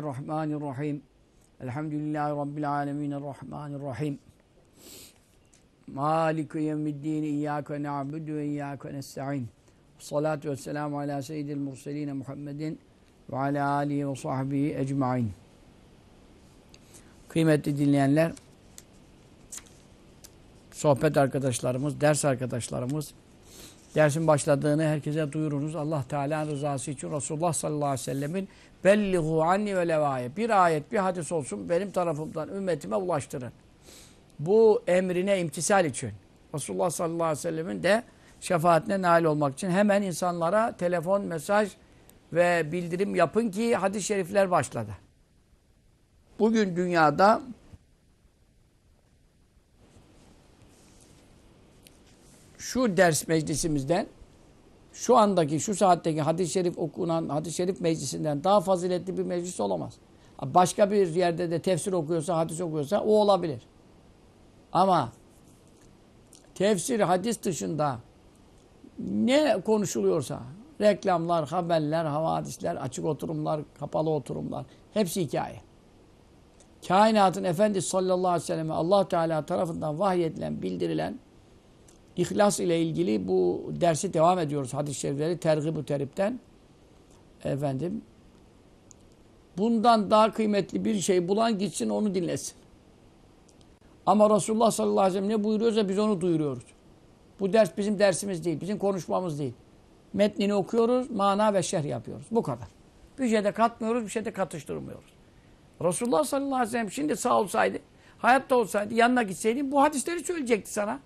Bismillahirrahmanirrahim. Elhamdülillahi Rabbil alemin. Errahmanirrahim. Maliki yevmiddin. İyyâke na'budu ve iyyâke nesta'in. Salatu ve selamu ala seyyidil murseline Muhammedin ve ala alihi ve sahbihi ecma'in. Kıymetli dinleyenler, sohbet arkadaşlarımız, ders arkadaşlarımız, dersin başladığını herkese duyurunuz. Allah Teala'nın rızası için Resulullah sallallahu aleyhi ve sellemin Bellihu anni ve levaye. Bir ayet, bir hadis olsun benim tarafımdan ümmetime ulaştırın. Bu emrine imtisal için. Resulullah sallallahu aleyhi ve sellemin de şefaatine nail olmak için hemen insanlara telefon, mesaj ve bildirim yapın ki hadis-i şerifler başladı. Bugün dünyada şu ders meclisimizden şu andaki şu saatteki hadis-i şerif okunan hadis-i şerif meclisinden daha faziletli bir meclis olamaz. Başka bir yerde de tefsir okuyorsa, hadis okuyorsa o olabilir. Ama tefsir, hadis dışında ne konuşuluyorsa reklamlar, haberler, havadisler, açık oturumlar, kapalı oturumlar hepsi hikaye. Kainatın Efendisi sallallahu aleyhi ve selleme Allah Teala tarafından vahyedilen, bildirilen İhlas ile ilgili bu dersi devam ediyoruz hadis-i şerifleri tergib teripten. Efendim bundan daha kıymetli bir şey bulan gitsin onu dinlesin. Ama Resulullah sallallahu aleyhi ve sellem ne buyuruyorsa biz onu duyuruyoruz. Bu ders bizim dersimiz değil, bizim konuşmamız değil. Metnini okuyoruz, mana ve şerh yapıyoruz. Bu kadar. Bir şey de katmıyoruz, bir şey de katıştırmıyoruz. Resulullah sallallahu aleyhi ve sellem şimdi sağ olsaydı, hayatta olsaydı, yanına gitseydi bu hadisleri söyleyecekti sana.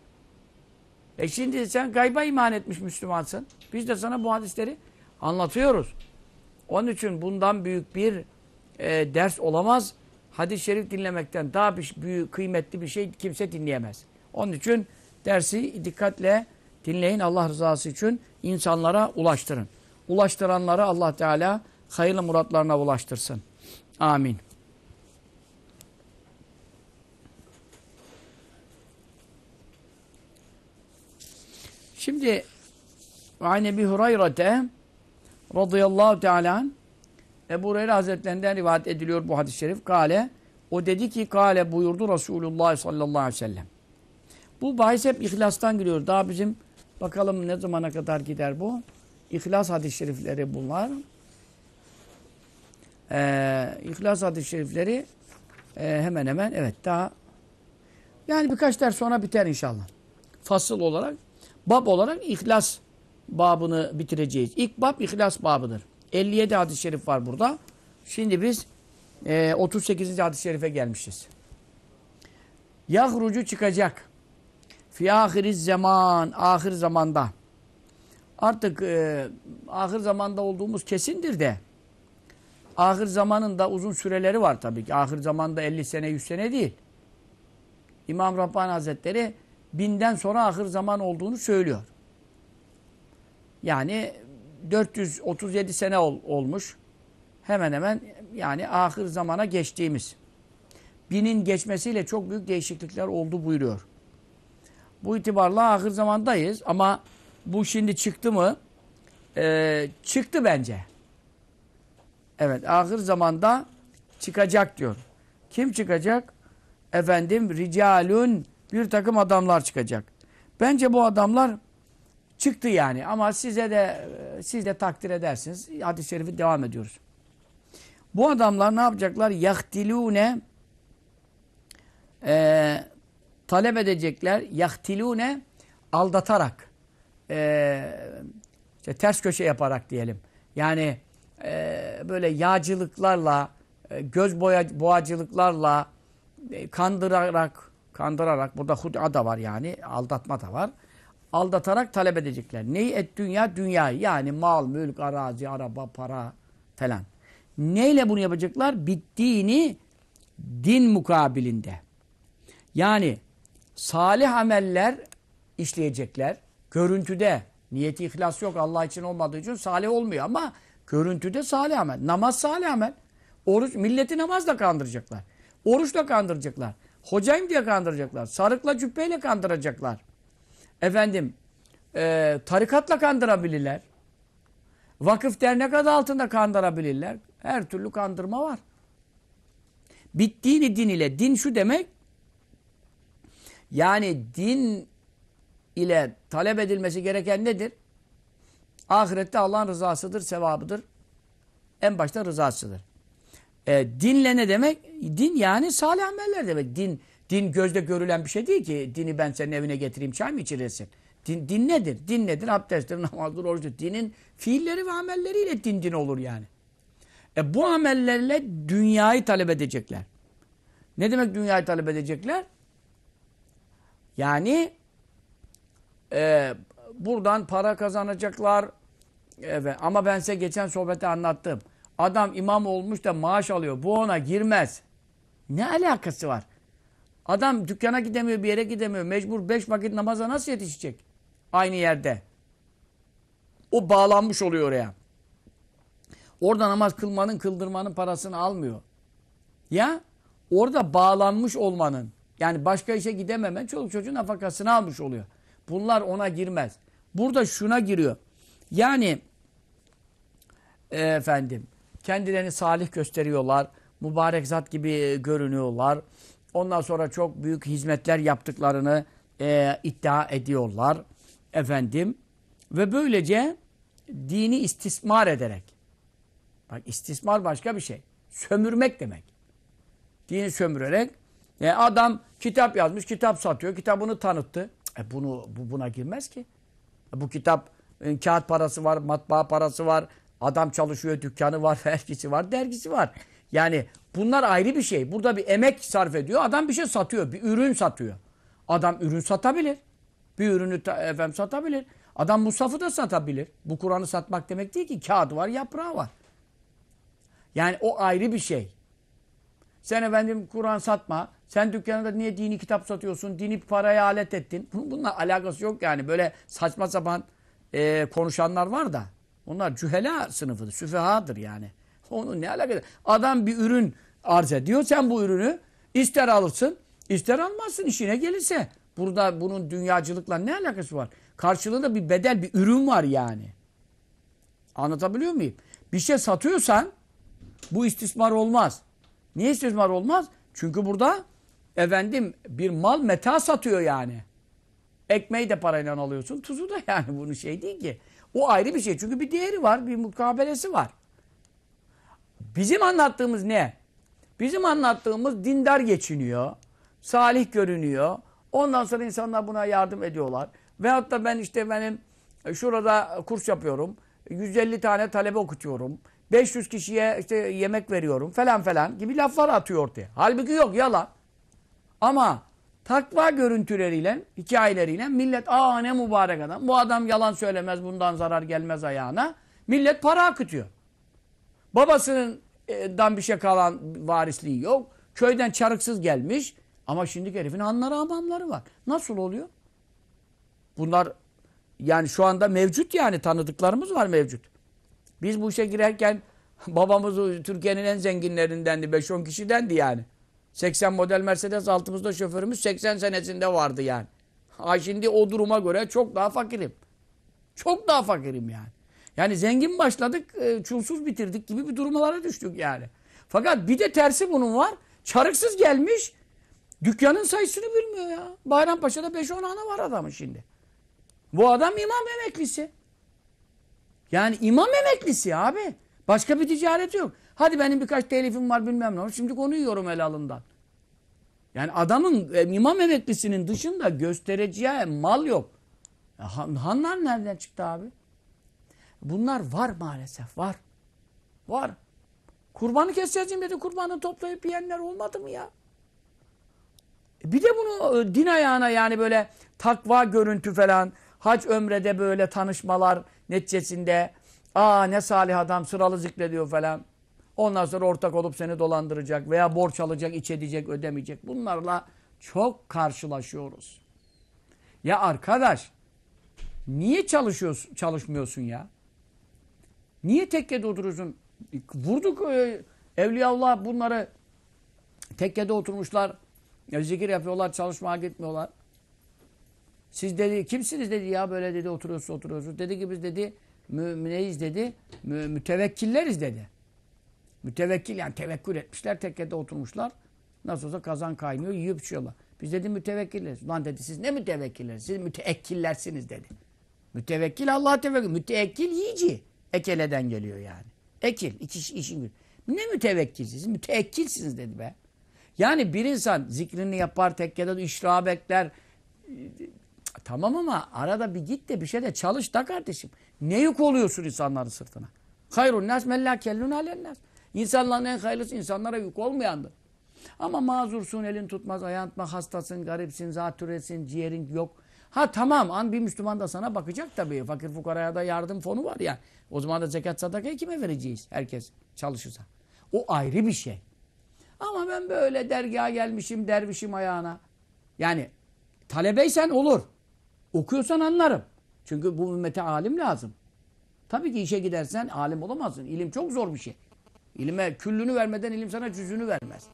E şimdi sen gayba iman etmiş Müslümansın. Biz de sana bu hadisleri anlatıyoruz. Onun için bundan büyük bir e, ders olamaz. Hadis-i şerif dinlemekten daha bir, büyük, kıymetli bir şey kimse dinleyemez. Onun için dersi dikkatle dinleyin. Allah rızası için insanlara ulaştırın. Ulaştıranları Allah Teala hayırlı muratlarına ulaştırsın. Amin. Şimdi An Ebi Hureyre'te radıyallahu teala Ebu Hureyre Hazretlerinden rivayet ediliyor bu hadis-i şerif. Kale o dedi ki kale buyurdu Resulullah sallallahu aleyhi ve sellem. Bu bahis hep ihlastan giriyor. Daha bizim bakalım ne zamana kadar gider bu. İhlas hadis-i şerifleri bunlar. Ee, İhlas hadis-i şerifleri e, hemen hemen evet daha yani birkaç ders sonra biter inşallah. Fasıl olarak bab olarak ihlas babını bitireceğiz. İlk bab ihlas babıdır. 57 hadis-i şerif var burada. Şimdi biz e, 38. hadis-i şerife gelmişiz. Yahrucu çıkacak. Fi ahiriz zaman, ahir zamanda. Artık e, ahir zamanda olduğumuz kesindir de. Ahir zamanın da uzun süreleri var tabii ki. Ahir zamanda 50 sene, 100 sene değil. İmam Rabbani Hazretleri binden sonra ahir zaman olduğunu söylüyor. Yani 437 sene ol, olmuş. Hemen hemen yani ahir zamana geçtiğimiz. Binin geçmesiyle çok büyük değişiklikler oldu buyuruyor. Bu itibarla ahir zamandayız ama bu şimdi çıktı mı? Ee, çıktı bence. Evet ahir zamanda çıkacak diyor. Kim çıkacak? Efendim ricalun bir takım adamlar çıkacak. Bence bu adamlar çıktı yani ama size de siz de takdir edersiniz. Hadis-i şerifi devam ediyoruz. Bu adamlar ne yapacaklar? Yahtilune e, talep edecekler. Yahtilune aldatarak e, işte ters köşe yaparak diyelim. Yani e, böyle yağcılıklarla, e, göz boya, boğacılıklarla, e, kandırarak, Kandırarak, burada hud'a da var yani, aldatma da var. Aldatarak talep edecekler. Neyi et dünya? Dünyayı. Yani mal, mülk, arazi, araba, para falan. Neyle bunu yapacaklar? Bittiğini din mukabilinde. Yani salih ameller işleyecekler. Görüntüde niyeti ihlas yok Allah için olmadığı için salih olmuyor ama görüntüde salih amel. Namaz salih amel. Oruç milleti namazla kandıracaklar. Oruçla kandıracaklar. Hocayım diye kandıracaklar. Sarıkla cübbeyle kandıracaklar. Efendim e, tarikatla kandırabilirler. Vakıf dernek adı altında kandırabilirler. Her türlü kandırma var. Bittiğini din ile. Din şu demek. Yani din ile talep edilmesi gereken nedir? Ahirette Allah'ın rızasıdır, sevabıdır. En başta rızasıdır. E, dinle ne demek? Din yani salih ameller demek. Din din gözde görülen bir şey değil ki. Dini ben senin evine getireyim çay mı içirirsin Din, din nedir? Din nedir? Abdesttir, namazdır, oruçtur. Dinin fiilleri ve amelleriyle din din olur yani. E bu amellerle dünyayı talep edecekler. Ne demek dünyayı talep edecekler? Yani e, buradan para kazanacaklar. Evet. Ama ben size geçen sohbette anlattım. Adam imam olmuş da maaş alıyor. Bu ona girmez. Ne alakası var? Adam dükkana gidemiyor, bir yere gidemiyor. Mecbur beş vakit namaza nasıl yetişecek? Aynı yerde. O bağlanmış oluyor oraya. Orada namaz kılmanın, kıldırmanın parasını almıyor. Ya orada bağlanmış olmanın, yani başka işe gidememen çoluk çocuğun nafakasını almış oluyor. Bunlar ona girmez. Burada şuna giriyor. Yani e, efendim Kendilerini salih gösteriyorlar. Mübarek zat gibi görünüyorlar. Ondan sonra çok büyük hizmetler yaptıklarını e, iddia ediyorlar. Efendim ve böylece dini istismar ederek. Bak istismar başka bir şey. Sömürmek demek. Dini sömürerek. E, adam kitap yazmış, kitap satıyor, kitabını tanıttı. E, bunu bu buna girmez ki. E, bu kitap e, kağıt parası var, matbaa parası var, Adam çalışıyor, dükkanı var, vergisi var, dergisi var. Yani bunlar ayrı bir şey. Burada bir emek sarf ediyor. Adam bir şey satıyor, bir ürün satıyor. Adam ürün satabilir. Bir ürünü efendim satabilir. Adam Musaf'ı da satabilir. Bu Kur'an'ı satmak demek değil ki. Kağıdı var, yaprağı var. Yani o ayrı bir şey. Sen efendim Kur'an satma. Sen dükkanında niye dini kitap satıyorsun? Dini paraya alet ettin. Bununla alakası yok yani. Böyle saçma sapan e, konuşanlar var da. Onlar cühela sınıfıdır. Süfehadır yani. Onun ne alakası? Adam bir ürün arz ediyor. Sen bu ürünü ister alırsın ister almazsın işine gelirse. Burada bunun dünyacılıkla ne alakası var? Karşılığında bir bedel, bir ürün var yani. Anlatabiliyor muyum? Bir şey satıyorsan bu istismar olmaz. Niye istismar olmaz? Çünkü burada efendim bir mal meta satıyor yani. Ekmeği de parayla alıyorsun, tuzu da yani bunun şey değil ki. O ayrı bir şey. Çünkü bir değeri var, bir mukabelesi var. Bizim anlattığımız ne? Bizim anlattığımız dindar geçiniyor, salih görünüyor. Ondan sonra insanlar buna yardım ediyorlar. Ve hatta ben işte benim e, şurada kurs yapıyorum. 150 tane talebe okutuyorum. 500 kişiye işte yemek veriyorum falan falan gibi laflar atıyor ortaya. Halbuki yok yalan. Ama takva görüntüleriyle, hikayeleriyle millet aa ne mübarek adam. Bu adam yalan söylemez, bundan zarar gelmez ayağına. Millet para akıtıyor. Babasından e, bir şey kalan varisliği yok. Köyden çarıksız gelmiş. Ama şimdi herifin hanları amamları var. Nasıl oluyor? Bunlar yani şu anda mevcut yani tanıdıklarımız var mevcut. Biz bu işe girerken babamız Türkiye'nin en zenginlerindendi. 5-10 kişidendi yani. 80 model Mercedes altımızda şoförümüz 80 senesinde vardı yani. Ha şimdi o duruma göre çok daha fakirim. Çok daha fakirim yani. Yani zengin başladık, e, çulsuz bitirdik gibi bir durumlara düştük yani. Fakat bir de tersi bunun var. Çarıksız gelmiş, dükkanın sayısını bilmiyor ya. Bayrampaşa'da 5-10 ana var adamı şimdi. Bu adam imam emeklisi. Yani imam emeklisi abi. Başka bir ticareti yok. Hadi benim birkaç telifim var bilmem ne var. Şimdi onu yiyorum helalından. Yani adamın e, imam emeklisinin dışında göstereceği mal yok. E, han, hanlar nereden çıktı abi? Bunlar var maalesef var. Var. Kurbanı keseceğim dedi. Kurbanı toplayıp yiyenler olmadı mı ya? E, bir de bunu din ayağına yani böyle takva görüntü falan, hac ömrede böyle tanışmalar neticesinde aa ne salih adam sıralı zikrediyor falan. Ondan sonra ortak olup seni dolandıracak veya borç alacak, iç edecek, ödemeyecek. Bunlarla çok karşılaşıyoruz. Ya arkadaş niye çalışıyorsun, çalışmıyorsun ya? Niye tekkede oturuyorsun? Vurduk e, Evliyaullah bunları tekkede oturmuşlar. Zikir yapıyorlar, çalışmaya gitmiyorlar. Siz dedi, kimsiniz dedi ya böyle dedi oturuyorsunuz oturuyorsunuz. Dedi ki biz dedi mümineyiz dedi, mütevekkilleriz dedi. Mütevekkil yani tevekkül etmişler. Tekkede oturmuşlar. Nasıl olsa kazan kaynıyor. Yiyip içiyorlar. Biz dedi mütevekkilleriz. Ulan dedi siz ne mütevekkilleriz? Siz müteekkillersiniz dedi. Mütevekkil Allah'a tevekkül. Müteekkil yiyici. Ekele'den geliyor yani. Ekil. iki işin gücü. Ne mütevekkilsiniz? Müteekkilsiniz dedi be. Yani bir insan zikrini yapar, tekkede işra bekler. Tamam ama arada bir git de bir şey de çalış da kardeşim. Ne yük oluyorsun insanların sırtına? Hayrun nas mellâ kellûn alennâs. İnsanların en hayırlısı insanlara yük olmayandır. Ama mazursun, elin tutmaz, ayantma hastasın, garipsin, zatüresin, ciğerin yok. Ha tamam an bir Müslüman da sana bakacak tabii. Fakir fukaraya da yardım fonu var yani. O zaman da zekat sadakayı kime vereceğiz? Herkes çalışırsa. O ayrı bir şey. Ama ben böyle dergaha gelmişim, dervişim ayağına. Yani talebeysen olur. Okuyorsan anlarım. Çünkü bu ümmete alim lazım. Tabii ki işe gidersen alim olamazsın. İlim çok zor bir şey. İlime küllünü vermeden ilim sana cüzünü vermez.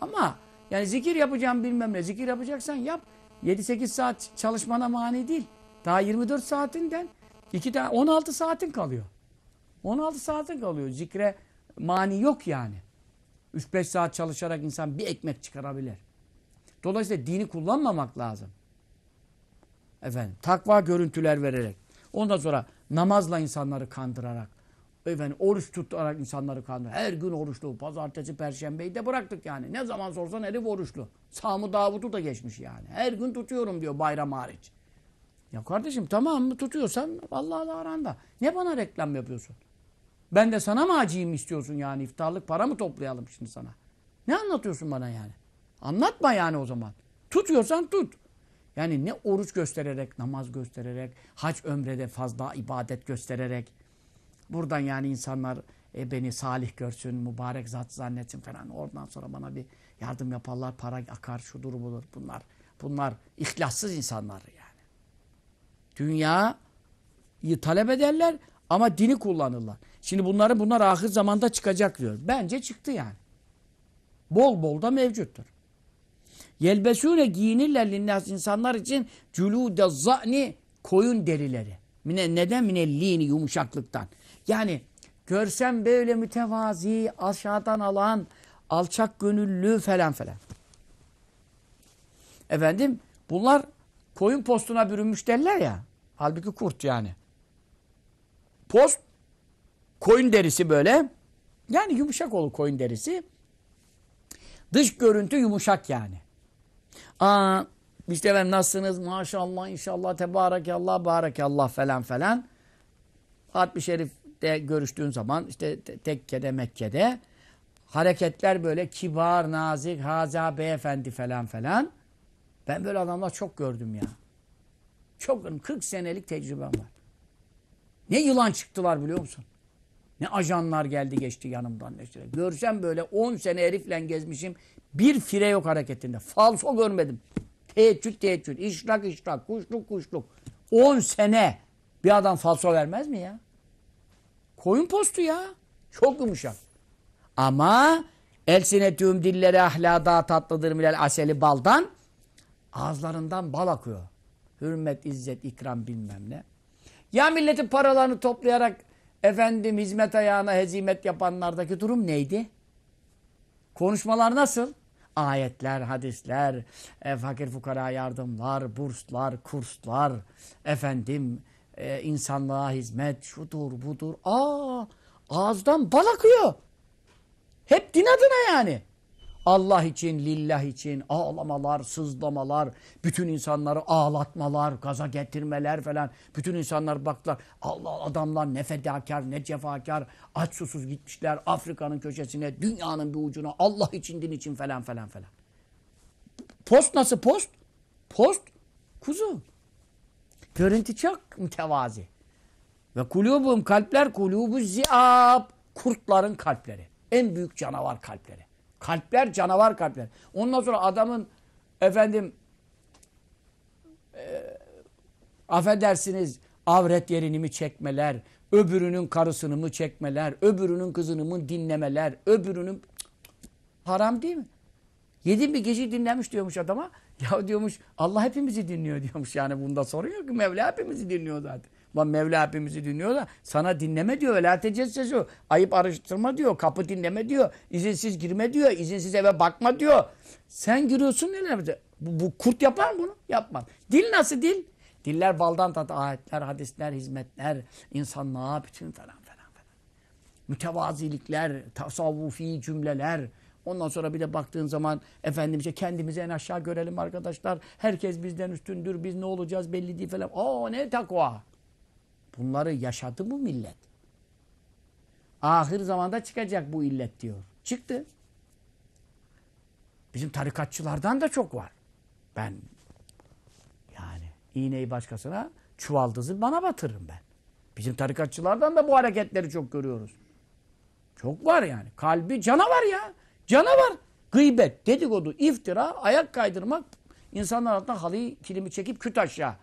Ama yani zikir yapacağım bilmem ne. Zikir yapacaksan yap. 7-8 saat çalışmana mani değil. Daha 24 saatinden 2 tane 16 saatin kalıyor. 16 saatin kalıyor. Zikre mani yok yani. 3-5 saat çalışarak insan bir ekmek çıkarabilir. Dolayısıyla dini kullanmamak lazım. Efendim takva görüntüler vererek. Ondan sonra namazla insanları kandırarak efendim, oruç tutarak insanları kandırıyor. Her gün oruçlu. Pazartesi, perşembeyi de bıraktık yani. Ne zaman sorsan herif oruçlu. Sami Davut'u da geçmiş yani. Her gün tutuyorum diyor bayram hariç. Ya kardeşim tamam mı tutuyorsan Allah'la aranda. Ne bana reklam yapıyorsun? Ben de sana mı acıyım istiyorsun yani iftarlık para mı toplayalım şimdi sana? Ne anlatıyorsun bana yani? Anlatma yani o zaman. Tutuyorsan tut. Yani ne oruç göstererek, namaz göstererek, hac ömrede fazla ibadet göstererek Buradan yani insanlar e, beni salih görsün, mübarek zat zannetsin falan. Oradan sonra bana bir yardım yaparlar, para akar, şudur budur bunlar. Bunlar ihlassız insanlar yani. Dünyayı talep ederler ama dini kullanırlar. Şimdi bunları bunlar ahir zamanda çıkacak diyor. Bence çıktı yani. Bol bol da mevcuttur. Yelbesûne giyinirler linnâs insanlar için cülûde zani koyun derileri. Mine, neden? Minellini yumuşaklıktan. Yani görsem böyle mütevazi, aşağıdan alan, alçak gönüllü falan falan. Efendim bunlar koyun postuna bürünmüş derler ya. Halbuki kurt yani. Post koyun derisi böyle. Yani yumuşak olur koyun derisi. Dış görüntü yumuşak yani. Aa, işte ben nasılsınız maşallah inşallah tebarekallah barakallah falan falan. Hatmi Şerif de görüştüğün zaman işte Tekke'de, Mekke'de hareketler böyle kibar, nazik, haza beyefendi falan falan. Ben böyle adamlar çok gördüm ya. Çok gördüm. 40 senelik tecrübem var. Ne yılan çıktılar biliyor musun? Ne ajanlar geldi geçti yanımdan. Işte. Görsem böyle 10 sene herifle gezmişim. Bir fire yok hareketinde. Falso görmedim. Teheccüd teheccüd. İşrak işrak. Kuşluk kuşluk. 10 sene bir adam falso vermez mi ya? Koyun postu ya. Çok yumuşak. Ama tüm dilleri ahla daha tatlıdır milel aseli baldan. Ağızlarından bal akıyor. Hürmet, izzet, ikram bilmem ne. Ya milletin paralarını toplayarak efendim hizmet ayağına hezimet yapanlardaki durum neydi? Konuşmalar nasıl? Ayetler, hadisler, e, fakir fukara yardımlar, burslar, kurslar, efendim e, insanlığa hizmet, şudur budur. Aa, ağızdan bal akıyor. Hep din adına yani. Allah için, lillah için ağlamalar, sızlamalar, bütün insanları ağlatmalar, kaza getirmeler falan. Bütün insanlar baktılar. Allah adamlar ne fedakar, ne cefakar, aç susuz gitmişler Afrika'nın köşesine, dünyanın bir ucuna, Allah için, din için falan falan falan. Post nasıl post? Post kuzu. Görüntü çok mütevazi. Ve kulubum kalpler kulubu ziab. Kurtların kalpleri. En büyük canavar kalpleri. Kalpler canavar kalpler. Ondan sonra adamın efendim e, affedersiniz avret yerini mi çekmeler, öbürünün karısını mı çekmeler, öbürünün kızını mı dinlemeler, öbürünün haram değil mi? Yedi bir gece dinlemiş diyormuş adama. Ya diyormuş Allah hepimizi dinliyor diyormuş. Yani bunda sorun yok ki Mevla hepimizi dinliyor zaten. Lan Mevla hepimizi dinliyor da sana dinleme diyor. Vela tecessüsü. Ayıp araştırma diyor. Kapı dinleme diyor. İzinsiz girme diyor. izinsiz eve bakma diyor. Sen giriyorsun neler? Bu, bu kurt yapar mı bunu? Yapmaz. Dil nasıl dil? Diller baldan tat ayetler, hadisler, hizmetler, insanlığa bütün falan falan falan. Mütevazilikler, tasavvufi cümleler, Ondan sonra bir de baktığın zaman efendim işte kendimizi en aşağı görelim arkadaşlar. Herkes bizden üstündür. Biz ne olacağız belli değil falan. Aa ne takva. Bunları yaşadı mı millet? Ahir zamanda çıkacak bu illet diyor. Çıktı. Bizim tarikatçılardan da çok var. Ben yani iğneyi başkasına çuvaldızı bana batırırım ben. Bizim tarikatçılardan da bu hareketleri çok görüyoruz. Çok var yani. Kalbi canavar ya. Canavar. Gıybet, dedikodu, iftira, ayak kaydırmak, insanlar altına halıyı, kilimi çekip küt aşağı.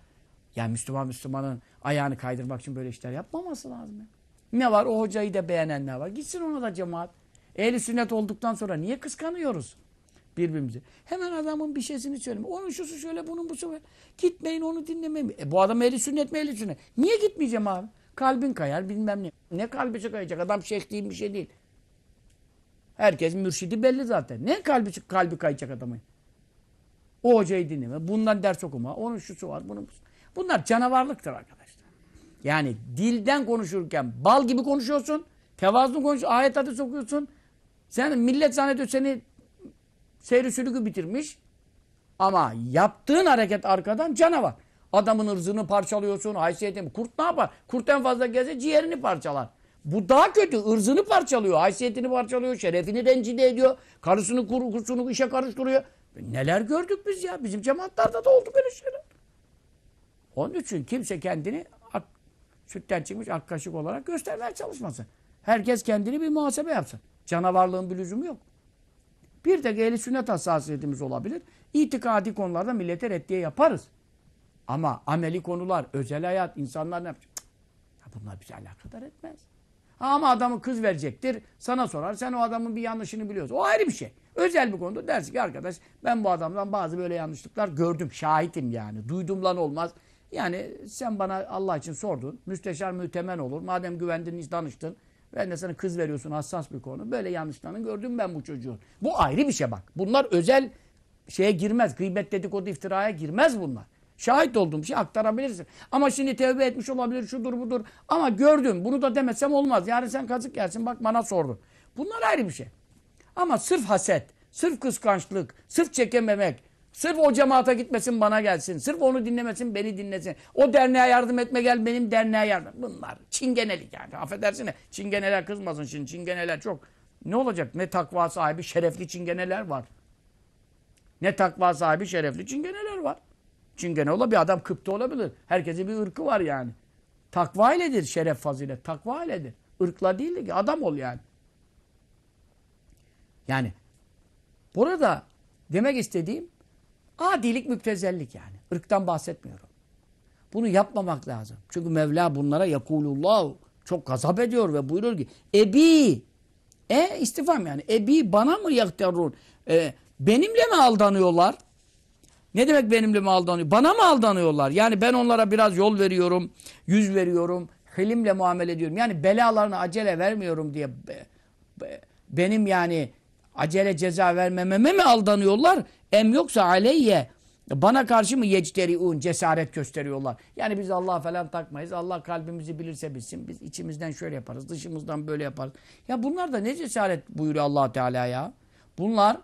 Yani Müslüman Müslümanın ayağını kaydırmak için böyle işler yapmaması lazım. Ya. Ne var? O hocayı da beğenenler var. Gitsin ona da cemaat. Ehli sünnet olduktan sonra niye kıskanıyoruz birbirimizi? Hemen adamın bir şeysini söyleme. Onun şusu şöyle, bunun busu böyle. Gitmeyin onu dinlemeyin. E bu adam ehli sünnet mi ehli sünnet? Niye gitmeyeceğim abi? Kalbin kayar bilmem ne. Ne kalbi kayacak? Adam şeyh değil bir şey değil. Herkes mürşidi belli zaten. Ne kalbi kalbi kayacak adamı? O hocayı dinleme, bundan ders okuma, onun şusu var, bunun Bunlar canavarlıktır arkadaşlar. Yani dilden konuşurken bal gibi konuşuyorsun, tevazu konuş, ayet adı sokuyorsun. Sen millet zannediyor seni seyri sülükü bitirmiş. Ama yaptığın hareket arkadan canavar. Adamın ırzını parçalıyorsun, haysiyetini. Kurt ne yapar? Kurt en fazla gelse ciğerini parçalar. Bu daha kötü. Irzını parçalıyor, haysiyetini parçalıyor, şerefini rencide ediyor. Karısını, kurusunu işe karıştırıyor. Neler gördük biz ya? Bizim cemaatlarda da oldu böyle şeyler. Onun için kimse kendini ak, sütten çıkmış ak kaşık olarak göstermeye çalışmasın. Herkes kendini bir muhasebe yapsın. Canavarlığın bir lüzumu yok. Bir tek ehli sünnet hassasiyetimiz olabilir. İtikadi konularda millete reddiye yaparız. Ama ameli konular, özel hayat, insanlar ne yapacak? Ya bunlar bize alakadar etmez. Ama adamı kız verecektir. Sana sorar. Sen o adamın bir yanlışını biliyorsun. O ayrı bir şey. Özel bir konuda dersin ki arkadaş ben bu adamdan bazı böyle yanlışlıklar gördüm. Şahitim yani. Duydum lan olmaz. Yani sen bana Allah için sordun. Müsteşar mütemen olur. Madem güvendin, danıştın. Ben de sana kız veriyorsun hassas bir konu. Böyle yanlışlarını gördüm ben bu çocuğu Bu ayrı bir şey bak. Bunlar özel şeye girmez. Gıybet dedikodu iftiraya girmez bunlar. Şahit olduğum şey aktarabilirsin. Ama şimdi tevbe etmiş olabilir, şudur budur. Ama gördüm, bunu da demesem olmaz. Yarın sen kazık yersin, bak bana sordun. Bunlar ayrı bir şey. Ama sırf haset, sırf kıskançlık, sırf çekememek, sırf o cemaata gitmesin bana gelsin, sırf onu dinlemesin beni dinlesin. O derneğe yardım etme gel benim derneğe yardım. Bunlar çingenelik yani affedersin de çingeneler kızmasın şimdi çingeneler çok. Ne olacak ne takva sahibi şerefli çingeneler var. Ne takva sahibi şerefli çingeneler var. Çünkü ne olur bir adam Kıpta olabilir. Herkesin bir ırkı var yani. Takva iledir şeref fazilet. Takva iledir. Irkla değil ki adam ol yani. Yani burada demek istediğim adilik müptezellik yani. Irktan bahsetmiyorum. Bunu yapmamak lazım. Çünkü Mevla bunlara yakulullah çok gazap ediyor ve buyurur ki ebi e istifam yani ebi bana mı yakterun e, benimle mi aldanıyorlar? Ne demek benimle mi aldanıyor? Bana mı aldanıyorlar? Yani ben onlara biraz yol veriyorum, yüz veriyorum, hilimle muamele ediyorum. Yani belalarını acele vermiyorum diye be, be, benim yani acele ceza vermememe mi aldanıyorlar? Em yoksa aleyye bana karşı mı yecteriun cesaret gösteriyorlar? Yani biz Allah falan takmayız. Allah kalbimizi bilirse bilsin. Biz içimizden şöyle yaparız, dışımızdan böyle yaparız. Ya bunlar da ne cesaret buyuruyor allah Teala ya? Bunlar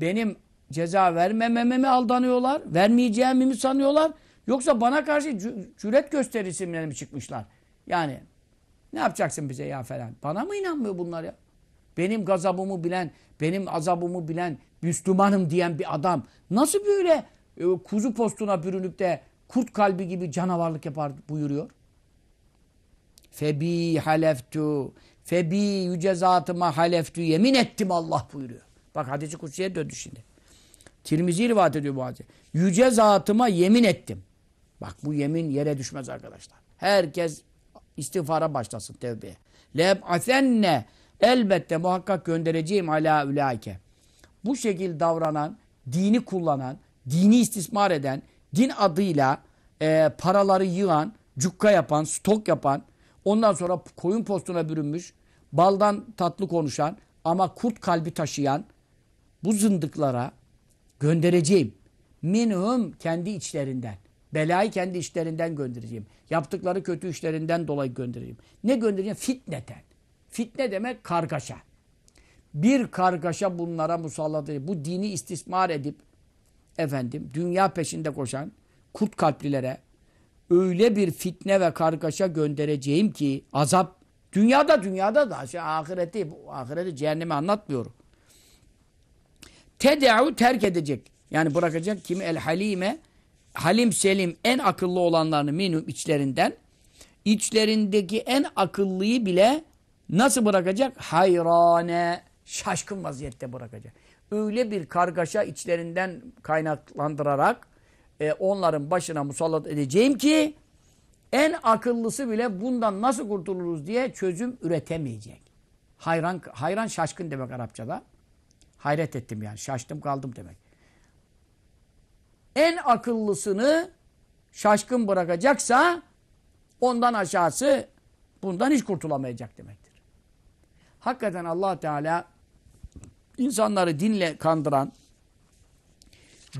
benim ceza vermememe mi aldanıyorlar? Vermeyeceğimi mi sanıyorlar? Yoksa bana karşı cüret gösterisi mi çıkmışlar? Yani ne yapacaksın bize ya falan. Bana mı inanmıyor bunlar ya? Benim gazabımı bilen, benim azabımı bilen, Müslümanım diyen bir adam nasıl böyle e, kuzu postuna bürünüp de kurt kalbi gibi canavarlık yapar buyuruyor? Febi haleftu, febi yüce zatıma haleftu yemin ettim Allah buyuruyor. Bak hadisi kutsiye döndü şimdi. Tirmizi rivat ediyor bu hadis. Yüce zatıma yemin ettim. Bak bu yemin yere düşmez arkadaşlar. Herkes istiğfara başlasın tevbeye. Leb'asenne elbette muhakkak göndereceğim ala ulaike. Bu şekil davranan, dini kullanan, dini istismar eden, din adıyla e, paraları yığan, cukka yapan, stok yapan, ondan sonra koyun postuna bürünmüş, baldan tatlı konuşan ama kurt kalbi taşıyan bu zındıklara Göndereceğim. Minhum kendi içlerinden. Belayı kendi işlerinden göndereceğim. Yaptıkları kötü işlerinden dolayı göndereceğim. Ne göndereceğim? Fitneten. Fitne demek kargaşa. Bir kargaşa bunlara musallat edip, bu dini istismar edip, efendim, dünya peşinde koşan kurt kalplilere öyle bir fitne ve kargaşa göndereceğim ki azap, dünyada dünyada da, şey, ahireti, ahireti cehennemi anlatmıyorum. Tedeu terk edecek. Yani bırakacak kimi el halime halim selim en akıllı olanlarını minum içlerinden içlerindeki en akıllıyı bile nasıl bırakacak? Hayrane şaşkın vaziyette bırakacak. Öyle bir kargaşa içlerinden kaynaklandırarak e, onların başına musallat edeceğim ki en akıllısı bile bundan nasıl kurtuluruz diye çözüm üretemeyecek. Hayran hayran şaşkın demek Arapçada. Hayret ettim yani. Şaştım kaldım demek. En akıllısını şaşkın bırakacaksa ondan aşağısı bundan hiç kurtulamayacak demektir. Hakikaten allah Teala insanları dinle kandıran,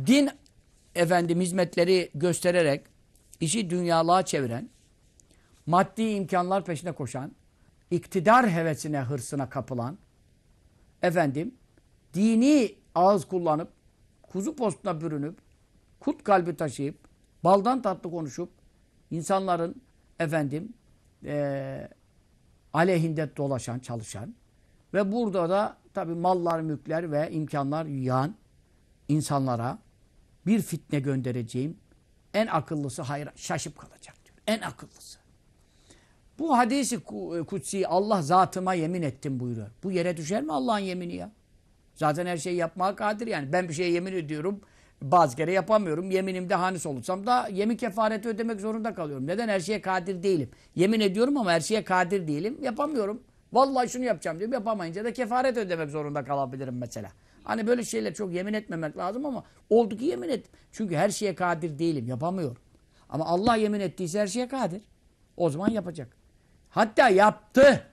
din efendim hizmetleri göstererek işi dünyalığa çeviren, maddi imkanlar peşine koşan, iktidar hevesine, hırsına kapılan, efendim dini ağız kullanıp, kuzu postuna bürünüp, kut kalbi taşıyıp, baldan tatlı konuşup, insanların efendim e, aleyhinde dolaşan, çalışan ve burada da tabi mallar, mülkler ve imkanlar yığan insanlara bir fitne göndereceğim. En akıllısı hayır, şaşıp kalacak diyor. En akıllısı. Bu hadisi e, kutsi Allah zatıma yemin ettim buyuruyor. Bu yere düşer mi Allah'ın yemini ya? Zaten her şeyi yapmaya kadir yani. Ben bir şeye yemin ediyorum. Bazı kere yapamıyorum. Yeminimde hanis olursam da yemin kefareti ödemek zorunda kalıyorum. Neden? Her şeye kadir değilim. Yemin ediyorum ama her şeye kadir değilim. Yapamıyorum. Vallahi şunu yapacağım diyorum. Yapamayınca da kefaret ödemek zorunda kalabilirim mesela. Hani böyle şeyler çok yemin etmemek lazım ama oldu ki yemin et. Çünkü her şeye kadir değilim. Yapamıyorum. Ama Allah yemin ettiyse her şeye kadir. O zaman yapacak. Hatta yaptı.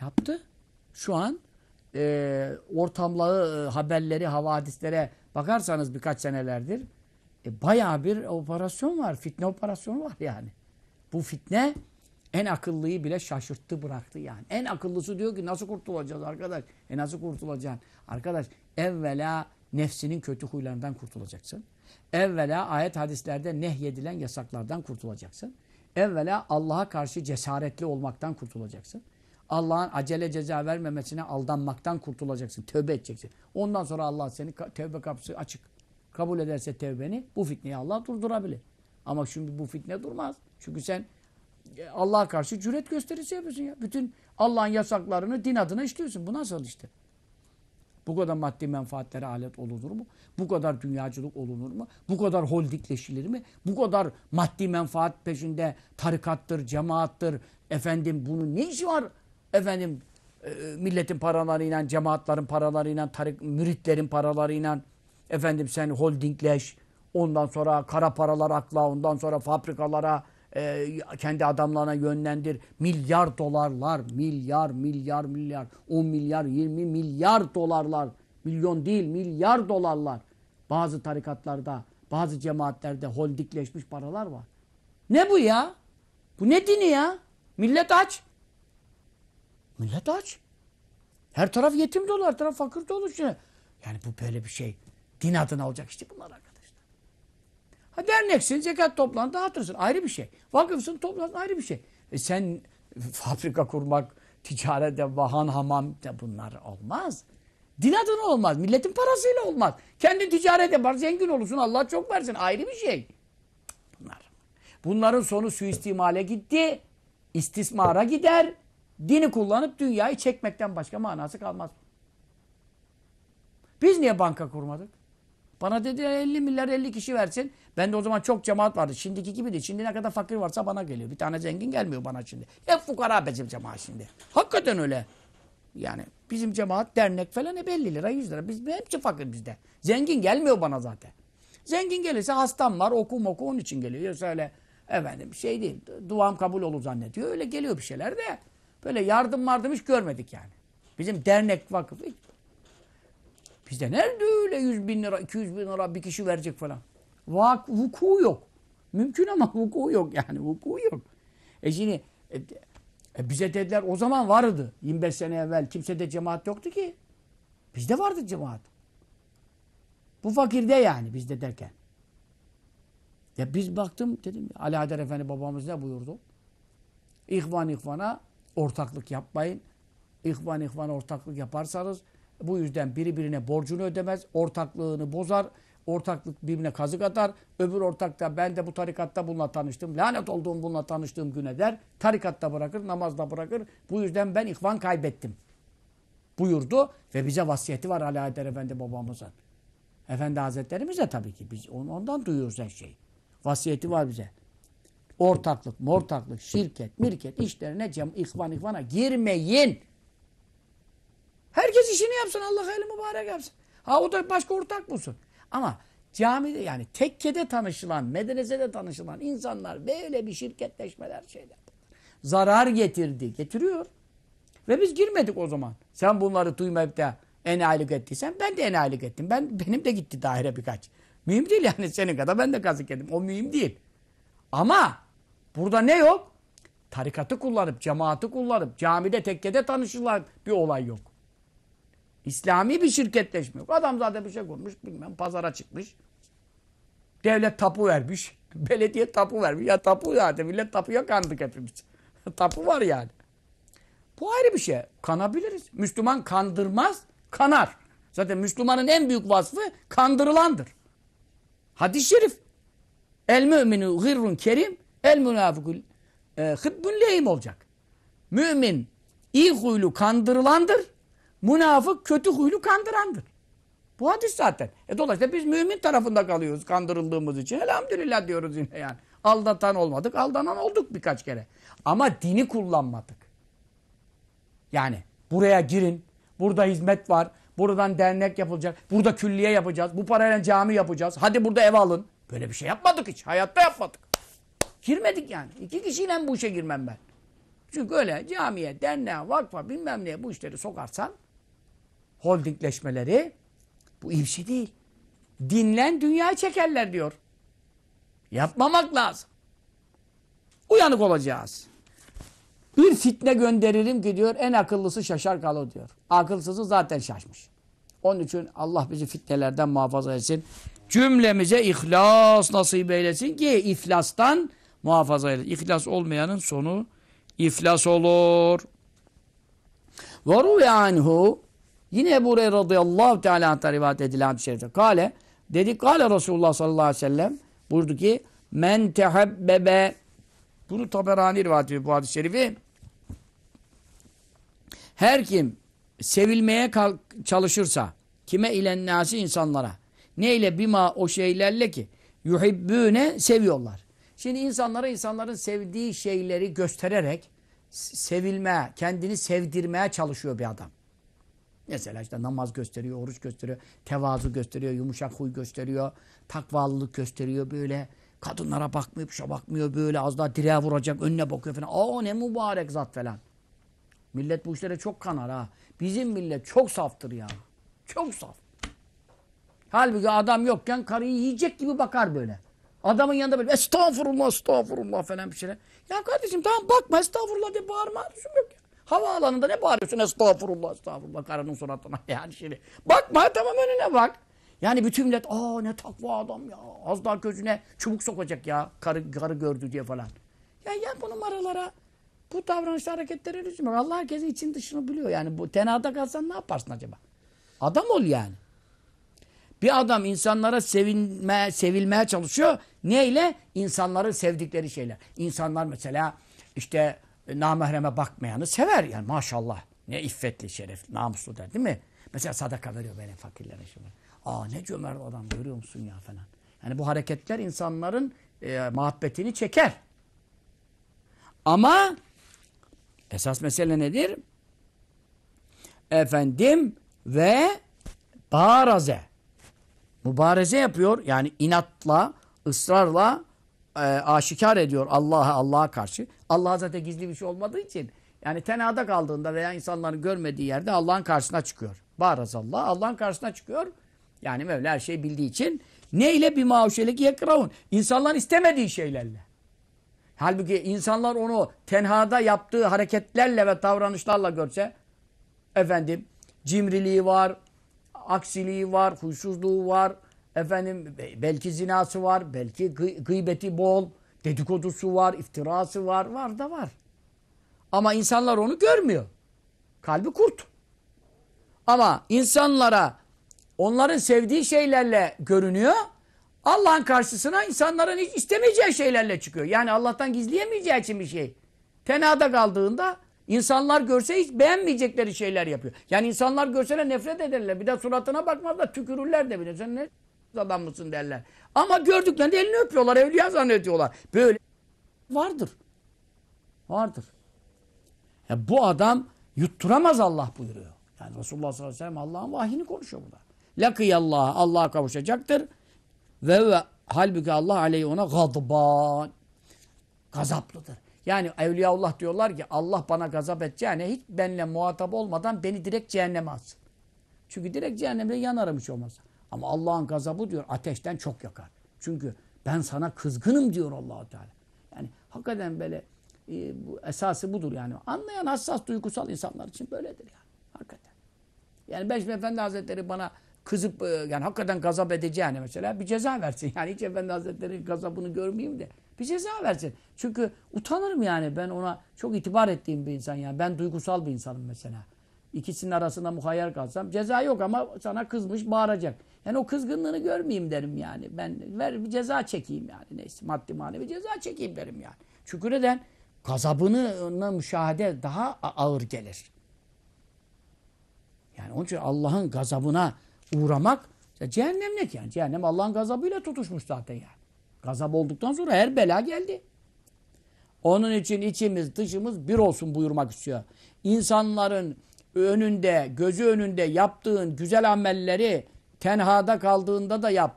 Yaptı. Şu an e, ortamları, e, haberleri, havadislere bakarsanız birkaç senelerdir e, bayağı bir operasyon var. Fitne operasyonu var yani. Bu fitne en akıllıyı bile şaşırttı bıraktı yani. En akıllısı diyor ki nasıl kurtulacağız arkadaş? E nasıl kurtulacaksın? Arkadaş evvela nefsinin kötü huylarından kurtulacaksın. Evvela ayet hadislerde nehyedilen yasaklardan kurtulacaksın. Evvela Allah'a karşı cesaretli olmaktan kurtulacaksın. Allah'ın acele ceza vermemesine aldanmaktan kurtulacaksın. Tövbe edeceksin. Ondan sonra Allah seni tövbe kapısı açık. Kabul ederse tövbeni bu fitneyi Allah durdurabilir. Ama şimdi bu fitne durmaz. Çünkü sen e, Allah'a karşı cüret gösterisi yapıyorsun ya. Bütün Allah'ın yasaklarını din adına işliyorsun. Bu nasıl işte? Bu kadar maddi menfaatlere alet olunur mu? Bu kadar dünyacılık olunur mu? Bu kadar holdikleşilir mi? Bu kadar maddi menfaat peşinde tarikattır, cemaattır. Efendim bunun ne işi var efendim e, milletin paralarıyla, cemaatların paralarıyla, tarik, müritlerin paralarıyla efendim sen holdingleş, ondan sonra kara paralar akla, ondan sonra fabrikalara e, kendi adamlarına yönlendir. Milyar dolarlar, milyar, milyar, milyar, 10 milyar, 20 milyar dolarlar, milyon değil milyar dolarlar. Bazı tarikatlarda, bazı cemaatlerde holdingleşmiş paralar var. Ne bu ya? Bu ne dini ya? Millet aç. Millet aç. Her taraf yetim dolu, her taraf fakir dolu. Şimdi. Yani bu böyle bir şey. Din adına olacak işte bunlar arkadaşlar. Ha derneksin, zekat toplan, dağıtırsın. Ayrı bir şey. Vakıfsın, toplansın ayrı bir şey. E sen fabrika kurmak, ticarete, vahan, hamam de bunlar olmaz. Din adına olmaz. Milletin parasıyla olmaz. Kendi ticarete yapar, zengin olursun. Allah çok versin. Ayrı bir şey. Bunlar. Bunların sonu suistimale gitti. istismara gider. Dini kullanıp dünyayı çekmekten başka manası kalmaz. Biz niye banka kurmadık? Bana dedi 50 milyar 50 kişi versin. Ben de o zaman çok cemaat vardı. Şimdiki gibi değil. Şimdi ne kadar fakir varsa bana geliyor. Bir tane zengin gelmiyor bana şimdi. Hep fukara bizim cemaat şimdi. Hakikaten öyle. Yani bizim cemaat, dernek falan e 50 lira 100 lira. Biz hepsi fakir bizde. Zengin gelmiyor bana zaten. Zengin gelirse hastam var oku moku onun için geliyor. Yoksa öyle efendim şey değil duam kabul olur zannediyor. Öyle geliyor bir şeyler de. Böyle yardım vardım hiç görmedik yani. Bizim dernek vakıf. Bizde nerede öyle 100 bin lira, 200 bin lira bir kişi verecek falan. Vak, vuku yok. Mümkün ama vuku yok yani. Vuku yok. E şimdi e, e bize dediler o zaman vardı. 25 sene evvel kimse de cemaat yoktu ki. Bizde vardı cemaat. Bu fakirde yani bizde derken. Ya biz baktım dedim Ali Hader Efendi babamız ne buyurdu? İhvan ihvana Ortaklık yapmayın. İhvan ihvan ortaklık yaparsanız bu yüzden biri birine borcunu ödemez, ortaklığını bozar, ortaklık birbirine kazık atar. Öbür ortak da ben de bu tarikatta bununla tanıştım, lanet olduğum bununla tanıştığım güne der. Tarikatta bırakır, namazda bırakır. Bu yüzden ben ihvan kaybettim buyurdu ve bize vasiyeti var Ali Aydar Efendi babamızın. Efendi Hazretlerimize tabii ki biz ondan duyuyoruz her şeyi. Vasiyeti var bize. Ortaklık, mortaklık, şirket, mirket işlerine cem, ihvan ihvana girmeyin. Herkes işini yapsın. Allah hayırlı mübarek yapsın. Ha o da başka ortak mısın? Ama camide yani tekkede tanışılan, medresede tanışılan insanlar böyle bir şirketleşmeler şeyler. Zarar getirdi. Getiriyor. Ve biz girmedik o zaman. Sen bunları duymayıp da enayilik ettiysen ben de enayilik ettim. Ben, benim de gitti daire birkaç. Mühim değil yani senin kadar ben de kazık ettim. O mühim değil. Ama Burada ne yok? Tarikatı kullanıp, cemaati kullanıp, camide, tekkede tanışırlar bir olay yok. İslami bir şirketleşme yok. Adam zaten bir şey kurmuş, bilmem pazara çıkmış. Devlet tapu vermiş, belediye tapu vermiş. Ya tapu zaten, millet tapuya kandık hepimiz. tapu var yani. Bu ayrı bir şey. Kanabiliriz. Müslüman kandırmaz, kanar. Zaten Müslümanın en büyük vasfı kandırılandır. Hadis-i şerif. El müminu gırrun kerim El münafıkul e, hıbbün lehim olacak. Mümin iyi huylu kandırılandır. Münafık kötü huylu kandırandır. Bu hadis zaten. E dolayısıyla biz mümin tarafında kalıyoruz kandırıldığımız için. Elhamdülillah diyoruz yine yani. Aldatan olmadık, aldanan olduk birkaç kere. Ama dini kullanmadık. Yani buraya girin, burada hizmet var, buradan dernek yapılacak, burada külliye yapacağız, bu parayla cami yapacağız, hadi burada ev alın. Böyle bir şey yapmadık hiç, hayatta yapmadık. Girmedik yani. İki kişiyle bu işe girmem ben. Çünkü öyle camiye, derneğe, vakfa bilmem neye bu işleri sokarsan holdingleşmeleri bu iyi bir şey değil. Dinlen dünyaya çekerler diyor. Yapmamak lazım. Uyanık olacağız. Bir fitne gönderirim ki diyor en akıllısı şaşar kalır diyor. Akılsızı zaten şaşmış. Onun için Allah bizi fitnelerden muhafaza etsin. Cümlemize ihlas nasip eylesin ki iflastan muhafaza eylesin. İhlas olmayanın sonu iflas olur. Ve ruve anhu yine Ebu Hureyre radıyallahu teala rivayet edilen hadis-i şerifte. Kale dedi kale Resulullah sallallahu aleyhi ve sellem buyurdu ki men tehabbebe bunu Taberani rivayet ediyor bu hadis-i şerifi. Her kim sevilmeye çalışırsa kime ile nasi insanlara neyle bima o şeylerle ki yuhibbüne seviyorlar. Şimdi insanlara insanların sevdiği şeyleri göstererek sevilme, kendini sevdirmeye çalışıyor bir adam. Mesela işte namaz gösteriyor, oruç gösteriyor, tevazu gösteriyor, yumuşak huy gösteriyor, takvalılık gösteriyor böyle. Kadınlara bakmıyor, bir şey bakmıyor böyle az daha direğe vuracak, önüne bakıyor falan. Aa ne mübarek zat falan. Millet bu işlere çok kanar ha. Bizim millet çok saftır ya. Çok saf. Halbuki adam yokken karıyı yiyecek gibi bakar böyle. Adamın yanında böyle estağfurullah estağfurullah falan bir şeyler. Ya kardeşim tamam bakma estağfurullah diye bağırma. Yok ya. Havaalanında ne bağırıyorsun estağfurullah estağfurullah karının suratına yani şimdi. Bakma tamam önüne bak. Yani bütün millet aa ne takva adam ya. Az daha gözüne çubuk sokacak ya karı, karı gördü diye falan. Ya ya bu numaralara bu davranışlar hareketleri lüzum Allah herkesin için dışını biliyor yani. Bu tenada kalsan ne yaparsın acaba? Adam ol yani. Bir adam insanlara sevinme, sevilmeye çalışıyor. Neyle? İnsanları sevdikleri şeyler. İnsanlar mesela işte namahreme bakmayanı sever yani maşallah. Ne iffetli şeref, namuslu der değil mi? Mesela sadaka veriyor böyle fakirlere şimdi. Aa ne cömert adam görüyor musun ya falan. Yani bu hareketler insanların e, muhabbetini çeker. Ama esas mesele nedir? Efendim ve baraze mübareze yapıyor. Yani inatla, ısrarla e, aşikar ediyor Allah'a Allah'a karşı. Allah zaten gizli bir şey olmadığı için yani tenada kaldığında veya insanların görmediği yerde Allah'ın karşısına çıkıyor. Allah, Allah'ın karşısına çıkıyor. Yani Mevla her şeyi bildiği için ne ile bir mauşeleki yekraun. İnsanların istemediği şeylerle. Halbuki insanlar onu tenhada yaptığı hareketlerle ve davranışlarla görse efendim cimriliği var, aksiliği var, huysuzluğu var, efendim belki zinası var, belki gıybeti bol, dedikodusu var, iftirası var, var da var. Ama insanlar onu görmüyor. Kalbi kurt. Ama insanlara onların sevdiği şeylerle görünüyor. Allah'ın karşısına insanların hiç istemeyeceği şeylerle çıkıyor. Yani Allah'tan gizleyemeyeceği için bir şey. Tenada kaldığında İnsanlar görse hiç beğenmeyecekleri şeyler yapıyor. Yani insanlar görseler nefret ederler. Bir de suratına bakmazlar tükürürler de bile. Sen ne adam mısın derler. Ama gördüklerinde elini öpüyorlar. Evliya zannediyorlar. Böyle vardır. Vardır. Ya bu adam yutturamaz Allah buyuruyor. Yani Resulullah sallallahu aleyhi ve sellem Allah'ın vahyini konuşuyor burada. Lakiyallah Allah'a kavuşacaktır. Ve ve halbuki Allah aleyhi ona gadban. Gazaplıdır. Yani Evliyaullah diyorlar ki Allah bana gazap edeceğine hiç benimle muhatap olmadan beni direkt cehenneme atsın. Çünkü direkt cehennemde yanarım hiç olmazsa. Ama Allah'ın gazabı diyor ateşten çok yakar. Çünkü ben sana kızgınım diyor Allahu Teala. Yani hakikaten böyle e, bu esası budur yani. Anlayan hassas duygusal insanlar için böyledir yani. Hakikaten. Yani Beşmi Efendi Hazretleri bana kızıp e, yani hakikaten gazap edeceğine mesela bir ceza versin. Yani hiç Efendi hazretleri gazabını görmeyeyim de bir ceza versin. Çünkü utanırım yani ben ona çok itibar ettiğim bir insan yani. Ben duygusal bir insanım mesela. İkisinin arasında muhayyer kalsam ceza yok ama sana kızmış bağıracak. Yani o kızgınlığını görmeyeyim derim yani. Ben ver bir ceza çekeyim yani neyse maddi manevi ceza çekeyim derim yani. Çünkü neden? Gazabını müşahede daha ağır gelir. Yani onun için Allah'ın gazabına uğramak cehennemlik yani. Cehennem Allah'ın gazabıyla tutuşmuş zaten yani. Gazap olduktan sonra her bela geldi. Onun için içimiz dışımız bir olsun buyurmak istiyor. İnsanların önünde, gözü önünde yaptığın güzel amelleri tenhada kaldığında da yap.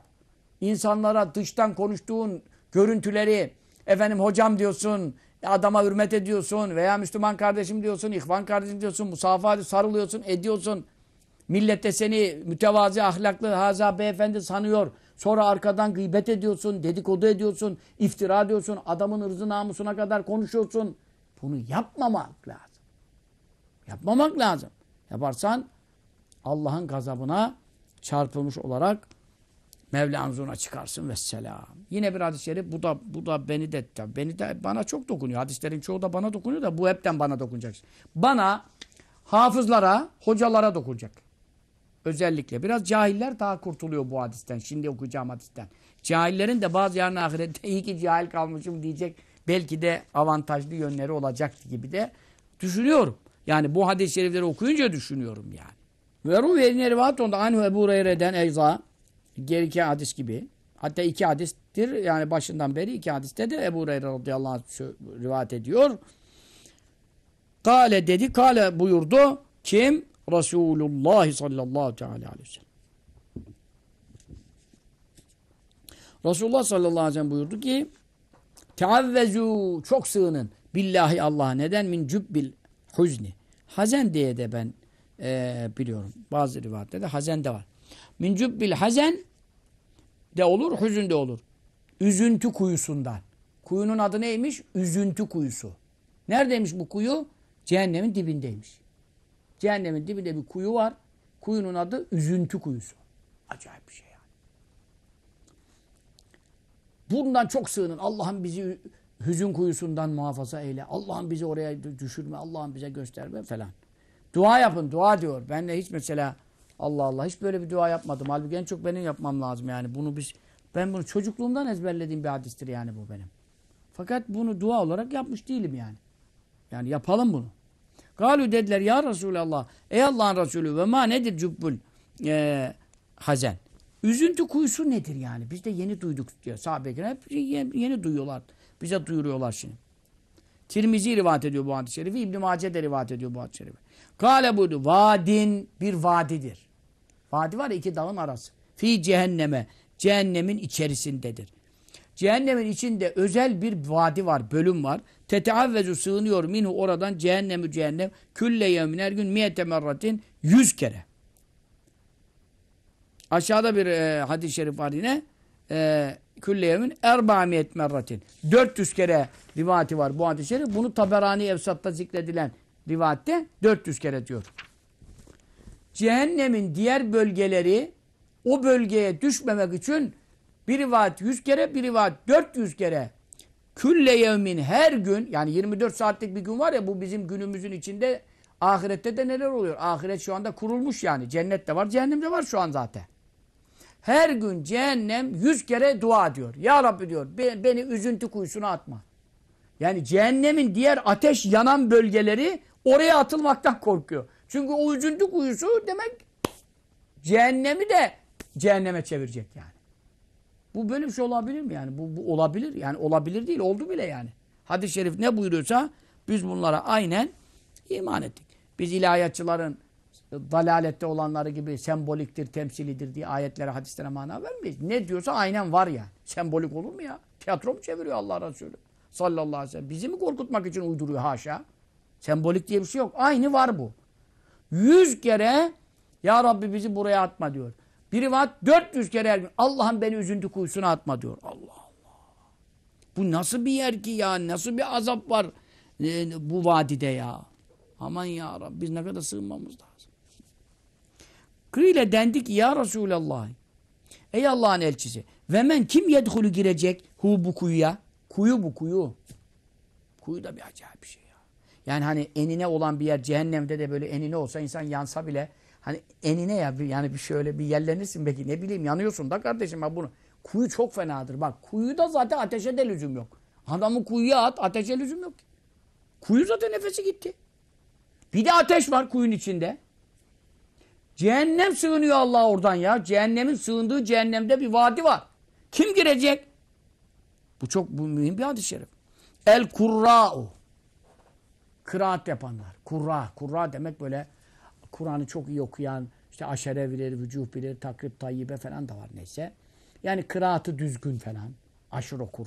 İnsanlara dıştan konuştuğun görüntüleri, efendim hocam diyorsun, adama hürmet ediyorsun veya Müslüman kardeşim diyorsun, ihvan kardeşim diyorsun, musafa sarılıyorsun, ediyorsun. Millet seni mütevazi, ahlaklı, haza beyefendi sanıyor. Sonra arkadan gıybet ediyorsun, dedikodu ediyorsun, iftira ediyorsun, adamın ırzı namusuna kadar konuşuyorsun. Bunu yapmamak lazım. Yapmamak lazım. Yaparsan Allah'ın gazabına çarpılmış olarak Mevla'nın çıkarsın ve selam. Yine bir hadis-i bu da bu da beni de beni de bana çok dokunuyor. Hadislerin çoğu da bana dokunuyor da bu hepten bana dokunacak. Bana hafızlara, hocalara dokunacak. Özellikle biraz cahiller daha kurtuluyor bu hadisten. Şimdi okuyacağım hadisten. Cahillerin de bazı yarın ahirette iyi ki cahil kalmışım diyecek. Belki de avantajlı yönleri olacak gibi de düşünüyorum. Yani bu hadis-i şerifleri okuyunca düşünüyorum yani. Ve ruvveyni onda anhu Ebu Reyre'den Eyza geri geriki hadis gibi. Hatta iki hadistir yani başından beri iki hadiste de Ebu Reyre radıyallahu anh rivayet ediyor. Kale dedi, kale buyurdu. Kim? Resulullah sallallahu teala aleyhi ve sellem. Resulullah sallallahu aleyhi ve sellem buyurdu ki Teavvezu çok sığının billahi Allah neden min cübbil huzni. Hazen diye de ben e, biliyorum. Bazı rivayette de hazen de var. Min cübbil hazen de olur, hüzün de olur. Üzüntü kuyusundan. Kuyunun adı neymiş? Üzüntü kuyusu. Neredeymiş bu kuyu? Cehennemin dibindeymiş. Cehennemin dibinde bir kuyu var. Kuyunun adı üzüntü kuyusu. Acayip bir şey yani. Bundan çok sığının. Allah'ım bizi hüzün kuyusundan muhafaza eyle. Allah'ım bizi oraya düşürme. Allah'ım bize gösterme falan. Dua yapın. Dua diyor. Ben de hiç mesela Allah Allah hiç böyle bir dua yapmadım. Halbuki en çok benim yapmam lazım yani. Bunu biz ben bunu çocukluğumdan ezberlediğim bir hadistir yani bu benim. Fakat bunu dua olarak yapmış değilim yani. Yani yapalım bunu. Galu dediler ya Resulallah. Ey Allah'ın Resulü ve ma nedir cübbül e, hazen. Üzüntü kuyusu nedir yani? Biz de yeni duyduk diyor sahabeler. Hep yeni, duyuyorlar. Bize duyuruyorlar şimdi. Tirmizi rivat ediyor bu hadis-i şerifi. İbn-i Mace de rivayet ediyor bu hadis-i şerifi. Kale buydu. Vadin bir vadidir. Vadi var ya iki dağın arası. Fi cehenneme. Cehennemin içerisindedir. Cehennemin içinde özel bir vadi var, bölüm var. Teteavvezu sığınıyor minhu oradan cehennemi cehennem külle yevmin her gün miyete merratin yüz kere. Aşağıda bir e, hadis-i şerif var yine. E, külle yevmin erbamiyet merratin. 400 kere rivati var bu hadis-i şerif. Bunu Taberani Evsat'ta zikredilen rivayette 400 kere diyor. Cehennemin diğer bölgeleri o bölgeye düşmemek için bir rivat 100 kere, bir rivayet 400 kere Külle yevmin her gün yani 24 saatlik bir gün var ya bu bizim günümüzün içinde ahirette de neler oluyor? Ahiret şu anda kurulmuş yani. Cennet de var, cehennem de var şu an zaten. Her gün cehennem yüz kere dua diyor Ya Rabbi diyor beni üzüntü kuyusuna atma. Yani cehennemin diğer ateş yanan bölgeleri oraya atılmaktan korkuyor. Çünkü o üzüntü kuyusu demek cehennemi de cehenneme çevirecek yani. Bu böyle bir şey olabilir mi yani? Bu, bu olabilir. Yani olabilir değil. Oldu bile yani. Hadis-i şerif ne buyuruyorsa biz bunlara aynen iman ettik. Biz ilahiyatçıların dalalette olanları gibi semboliktir, temsilidir diye ayetlere, hadislere mana vermeyiz. Ne diyorsa aynen var ya. Sembolik olur mu ya? Tiyatro mu çeviriyor Allah Resulü? Sallallahu aleyhi ve sellem. Bizi mi korkutmak için uyduruyor haşa? Sembolik diye bir şey yok. Aynı var bu. Yüz kere Ya Rabbi bizi buraya atma diyor. Bir rivayet 400 kere her gün Allah'ım beni üzüntü kuyusuna atma diyor. Allah Allah. Bu nasıl bir yer ki ya? Nasıl bir azap var e, bu vadide ya? Aman ya Rabbi biz ne kadar sığınmamız lazım. Kıyla ki ya Resulallah. Ey Allah'ın elçisi. Ve men kim yedhulü girecek hu bu kuyuya? Kuyu bu kuyu. Kuyu da bir acayip bir şey ya. Yani hani enine olan bir yer cehennemde de böyle enine olsa insan yansa bile Hani enine ya yani bir şöyle bir yerlenirsin belki ne bileyim yanıyorsun da kardeşim ha bunu. Kuyu çok fenadır bak. Kuyuda zaten ateşe de lüzum yok. Adamı kuyuya at ateşe lüzum yok. Kuyu zaten nefesi gitti. Bir de ateş var kuyun içinde. Cehennem sığınıyor Allah oradan ya. Cehennemin sığındığı cehennemde bir vadi var. Kim girecek? Bu çok bu mühim bir hadis-i şerif. El kurra'u. Kıraat yapanlar. Kurra. Kurra demek böyle Kur'an'ı çok iyi okuyan, işte aşere bilir, vücuh bilir, takrib tayyibe falan da var neyse. Yani kıraatı düzgün falan. Aşır okur.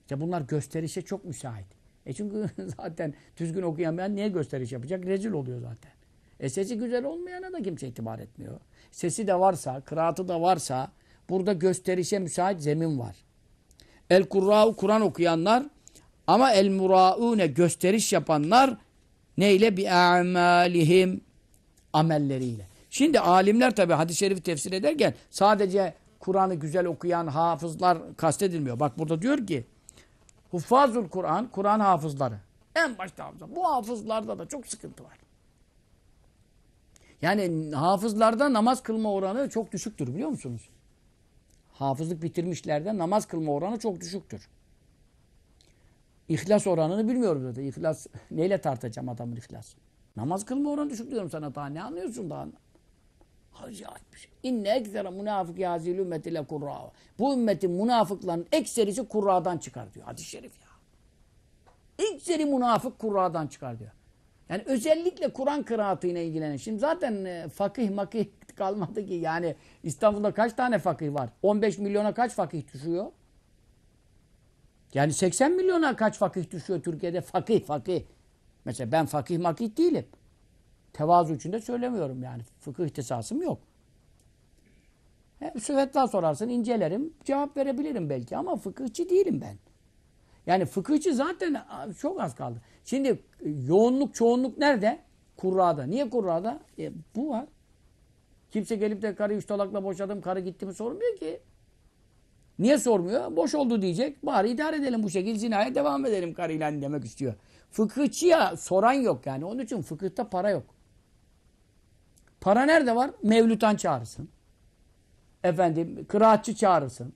İşte bunlar gösterişe çok müsait. E çünkü zaten düzgün okuyan okuyamayan niye gösteriş yapacak? Rezil oluyor zaten. E sesi güzel olmayana da kimse itibar etmiyor. Sesi de varsa, kıraatı da varsa burada gösterişe müsait zemin var. El kurra'u Kur'an okuyanlar ama el mura'une gösteriş yapanlar neyle bir a'malihim amelleriyle. Şimdi alimler tabi hadis-i şerifi tefsir ederken sadece Kur'an'ı güzel okuyan hafızlar kastedilmiyor. Bak burada diyor ki Huffazul Kur'an, Kur'an hafızları. En başta hafızlar. Bu hafızlarda da çok sıkıntı var. Yani hafızlarda namaz kılma oranı çok düşüktür biliyor musunuz? Hafızlık bitirmişlerde namaz kılma oranı çok düşüktür. İhlas oranını bilmiyorum dedi. İhlas neyle tartacağım adamın ihlasını? Namaz kılma oranı düşük diyorum sana daha. Ne anlıyorsun daha? Acayip bir şey. İnne eksere münafık yazil ümmeti kurra. Bu ümmetin münafıkların ekserisi kurradan çıkar diyor. Hadis-i şerif ya. Ekseri münafık kurradan çıkar diyor. Yani özellikle Kur'an kıraatıyla ilgilenen. Şimdi zaten e, fakih makih kalmadı ki. Yani İstanbul'da kaç tane fakih var? 15 milyona kaç fakih düşüyor? Yani 80 milyona kaç fakih düşüyor Türkiye'de? Fakih fakih. Mesela ben fakih makih değilim. Tevazu için söylemiyorum yani. Fıkıh ihtisasım yok. He, sorarsın incelerim. Cevap verebilirim belki ama fıkıhçı değilim ben. Yani fıkıhçı zaten çok az kaldı. Şimdi e, yoğunluk çoğunluk nerede? Kurra'da. Niye kurra'da? E, bu var. Kimse gelip de karı üç talakla boşadım, karı gitti mi sormuyor ki. Niye sormuyor? Boş oldu diyecek. Bari idare edelim bu şekilde. Zinaya devam edelim karıyla demek istiyor. Fıkıhçıya soran yok yani. Onun için fıkıhta para yok. Para nerede var? Mevlütan çağırsın. Efendim kıraatçı çağırsın.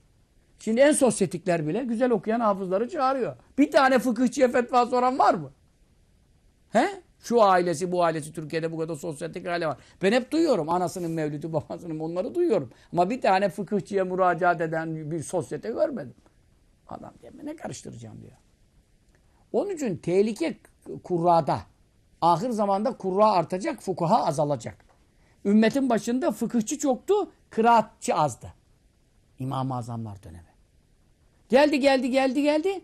Şimdi en sosyetikler bile güzel okuyan hafızları çağırıyor. Bir tane fıkıhçıya fetva soran var mı? He? Şu ailesi bu ailesi Türkiye'de bu kadar sosyetik aile var. Ben hep duyuyorum anasının mevlüdü babasının onları duyuyorum. Ama bir tane fıkıhçıya müracaat eden bir sosyete görmedim. Adam diyor ne karıştıracağım diyor. Onun için tehlike kurrada. Ahir zamanda kurra artacak, fukaha azalacak. Ümmetin başında fıkıhçı çoktu, kıraatçı azdı. İmam-ı Azamlar dönemi. Geldi, geldi, geldi, geldi.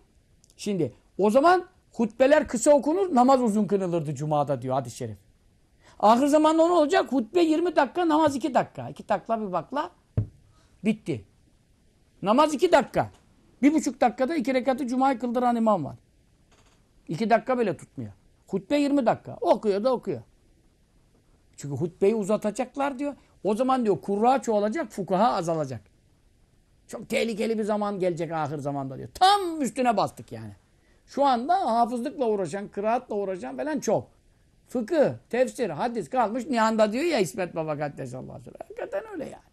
Şimdi o zaman hutbeler kısa okunur, namaz uzun kınılırdı Cuma'da diyor hadis-i şerif. Ahir zamanda ne olacak? Hutbe 20 dakika, namaz 2 dakika. 2 takla bir bakla bitti. Namaz 2 dakika. Bir buçuk dakikada iki rekatı Cuma'yı kıldıran imam var. İki dakika bile tutmuyor. Hutbe 20 dakika. Okuyor da okuyor. Çünkü hutbeyi uzatacaklar diyor. O zaman diyor kurra çoğalacak, fukaha azalacak. Çok tehlikeli bir zaman gelecek ahir zamanda diyor. Tam üstüne bastık yani. Şu anda hafızlıkla uğraşan, kıraatla uğraşan falan çok. Fıkıh, tefsir, hadis kalmış nihanda diyor ya İsmet Baba Kaddesallahu aleyhi Hakikaten öyle yani.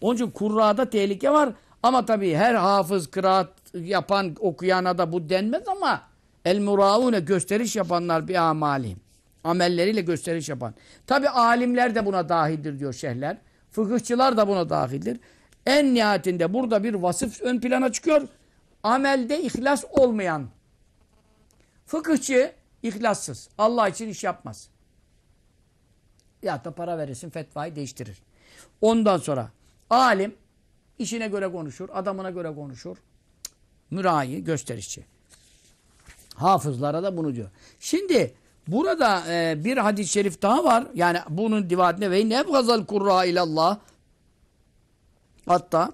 Onun için kurrada tehlike var. Ama tabii her hafız, kıraat yapan, okuyana da bu denmez ama El muravune gösteriş yapanlar bir amalihim. Amelleriyle gösteriş yapan. Tabi alimler de buna dahildir diyor şehirler. Fıkıhçılar da buna dahildir. En nihayetinde burada bir vasıf ön plana çıkıyor. Amelde ihlas olmayan. Fıkıhçı ihlassız. Allah için iş yapmaz. Ya da para verirsin fetvayı değiştirir. Ondan sonra alim işine göre konuşur, adamına göre konuşur. Mürayi, gösterişçi. Hafızlara da bunu diyor. Şimdi burada e, bir hadis-i şerif daha var. Yani bunun divadine ve nebgazal kurra ilallah hatta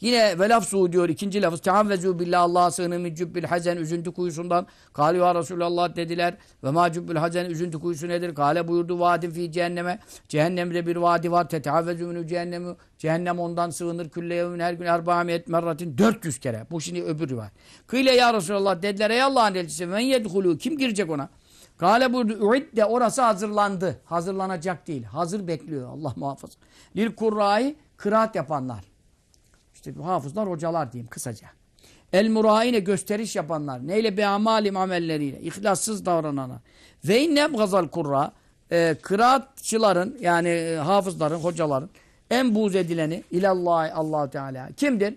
Yine ve lafzu diyor ikinci lafız. Teavvezu billah Allah'a sığının min cübbil hazen üzüntü kuyusundan. Kali ya Resulallah dediler. Ve ma cübbül hazen üzüntü kuyusu nedir? Kale buyurdu vadin fi cehenneme. Cehennemde bir vadi var. Teteavvezu minü cehennemi. Cehennem ondan sığınır. Külle yevmin her gün erbahamiyet merratin. 400 kere. Bu şimdi öbürü var. Kıyle ya Resulallah dediler. Ey Allah'ın elçisi. Men yedhulü. Kim girecek ona? Kale buyurdu. de orası hazırlandı. Hazırlanacak değil. Hazır bekliyor. Allah muhafaza. Lil kurrai kıraat yapanlar. İşte hafızlar, hocalar diyeyim kısaca. El muraine gösteriş yapanlar. Neyle? Be amalim amelleriyle. İhlassız davrananlar. Ve innem gazal kurra. E, kıraatçıların yani e, hafızların, hocaların en buz edileni ilallah allah Teala. Kimdir?